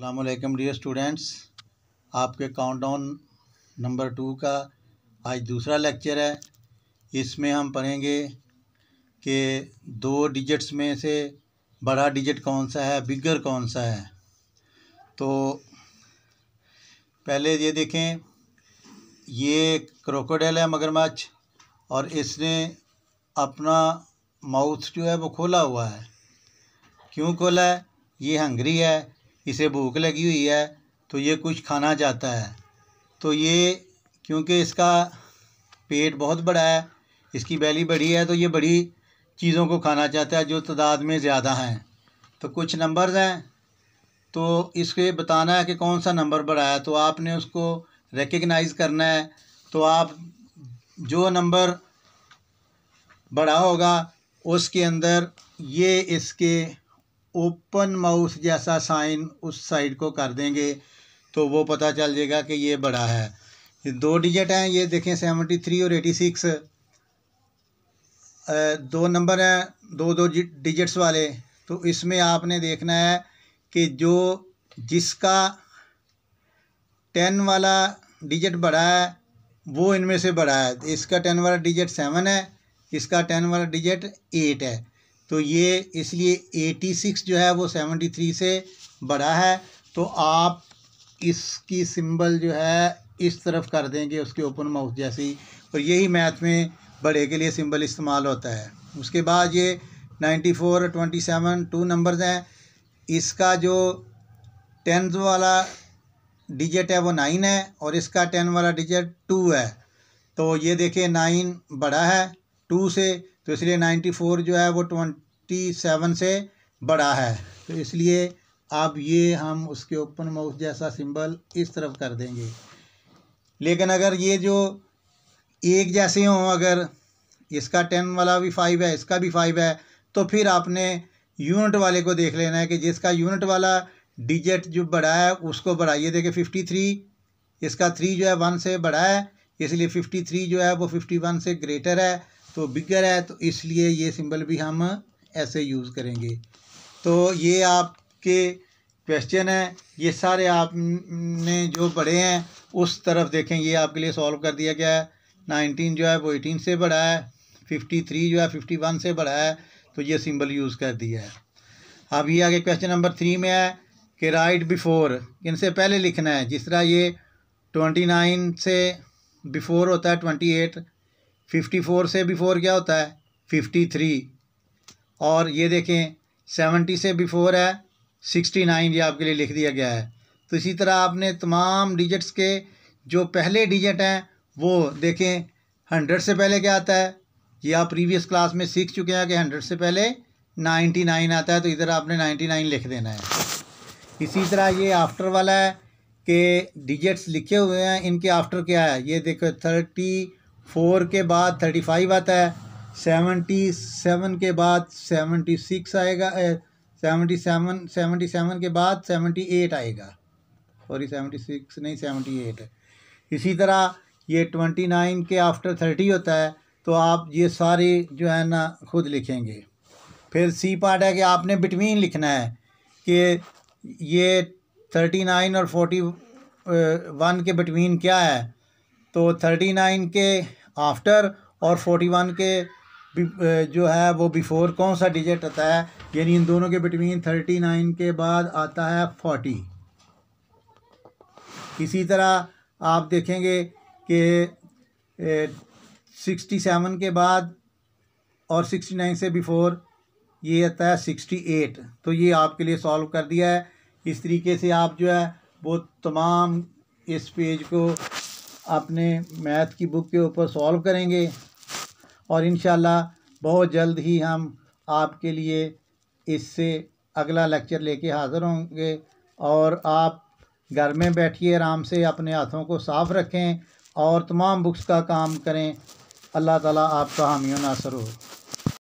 अल्लाम dear students आपके countdown number two का आज दूसरा लेक्चर है इसमें हम पढ़ेंगे कि दो डिजिट्स में से बड़ा डिजिट कौन सा है बिगर कौन सा है तो पहले ये देखें ये क्रोकोडाइल है मगरमच्छ और इसने अपना माउथ जो है वो खोला हुआ है क्यों खोला है ये हंगरी है इसे भूख लगी हुई है तो ये कुछ खाना चाहता है तो ये क्योंकि इसका पेट बहुत बड़ा है इसकी बैली बड़ी है तो ये बड़ी चीज़ों को खाना चाहता है जो तादाद में ज़्यादा हैं तो कुछ नंबर्स हैं तो इसके बताना है कि कौन सा नंबर बड़ा है तो आपने उसको रिकगनाइज करना है तो आप जो नंबर बड़ा होगा उसके अंदर ये इसके ओपन माउस जैसा साइन उस साइड को कर देंगे तो वो पता चल जाएगा कि ये बड़ा है ये दो डिजिट हैं ये देखें सेवेंटी थ्री और एटी सिक्स दो नंबर हैं दो दो डिजिट्स वाले तो इसमें आपने देखना है कि जो जिसका टेन वाला डिजिट बड़ा है वो इनमें से बड़ा है इसका टेन वाला डिजिट सेवन है इसका टेन वाला डिजिट एट है तो ये इसलिए 86 जो है वो 73 से बड़ा है तो आप इसकी सिंबल जो है इस तरफ कर देंगे उसके ओपन माउथ जैसी और यही मैथ में बड़े के लिए सिंबल इस्तेमाल होता है उसके बाद ये 94 27 टू नंबर्स हैं इसका जो टेंथ वाला डिजिट है वो नाइन है और इसका टेन वाला डिजिट टू है तो ये देखिए नाइन बड़ा है टू से तो इसलिए नाइन्टी फोर जो है वो ट्वेंटी सेवन से बड़ा है तो इसलिए अब ये हम उसके ओपन माउथ जैसा सिंबल इस तरफ कर देंगे लेकिन अगर ये जो एक जैसे हों अगर इसका टेन वाला भी फाइव है इसका भी फाइव है तो फिर आपने यूनिट वाले को देख लेना है कि जिसका यूनिट वाला डिजिट जो बड़ा है उसको बढ़ाइए ये देखिए फिफ्टी थ्री इसका थ्री जो है वन से बड़ा है इसलिए फिफ्टी थ्री जो है वो फिफ्टी वन से ग्रेटर है तो बिगर है तो इसलिए ये सिंबल भी हम ऐसे यूज़ करेंगे तो ये आपके क्वेश्चन है ये सारे आपने जो बड़े हैं उस तरफ देखें ये आपके लिए सॉल्व कर दिया गया है नाइनटीन जो है वो एटीन से बड़ा है फिफ्टी थ्री जो है फिफ्टी वन से बड़ा है तो ये सिंबल यूज़ कर दिया है अब ये आगे क्वेश्चन नंबर थ्री में है कि राइट बिफोर इनसे पहले लिखना है जिस तरह ये ट्वेंटी नाइन से बिफोर होता है ट्वेंटी एट फिफ्टी फोर से बिफोर क्या होता है फिफ्टी थ्री और ये देखें सेवेंटी से बिफोर है सिक्सटी नाइन ये आपके लिए लिख दिया गया है तो इसी तरह आपने तमाम डिजिट्स के जो पहले डिजिट हैं वो देखें हंड्रेड से पहले क्या आता है ये आप प्रीवियस क्लास में सीख चुके हैं कि हंड्रेड से पहले नाइन्टी नाइन आता है तो इधर आपने नाइन्टी नाइन लिख देना है इसी तरह ये आफ्टर वाला है कि डिजिट्स लिखे हुए हैं इनके आफ्टर क्या है ये देखो थर्टी फोर के बाद थर्टी फाइव आता है सेवेंटी सेवन के बाद सेवेंटी सिक्स आएगा सेवेंटी सेवन सेवेंटी सेवन के बाद सेवेंटी एट आएगा सॉरी सेवेंटी सिक्स नहीं सेवेंटी एट इसी तरह ये ट्वेंटी नाइन के आफ्टर थर्टी होता है तो आप ये सारे जो है ना खुद लिखेंगे फिर सी पार्ट है कि आपने बिटवीन लिखना है कि ये थर्टी नाइन और फोर्टी वन के बिटवीन क्या है तो थर्टी नाइन के आफ्टर और फोर्टी वन के जो है वो बिफ़ोर कौन सा डिजिट आता है यानी इन दोनों के बिटवीन थर्टी नाइन के बाद आता है फोर्टी इसी तरह आप देखेंगे कि सिक्सटी सेवन के बाद और सिक्सटी नाइन से बिफ़ोर ये आता है सिक्सटी एट तो ये आपके लिए सॉल्व कर दिया है इस तरीके से आप जो है वो तमाम इस पेज को अपने मैथ की बुक के ऊपर सॉल्व करेंगे और इन बहुत जल्द ही हम आपके लिए इससे अगला लेक्चर लेके हाज़िर होंगे और आप घर में बैठिए आराम से अपने हाथों को साफ़ रखें और तमाम बुक्स का काम करें अल्लाह ताला आपका हामियों नासर हो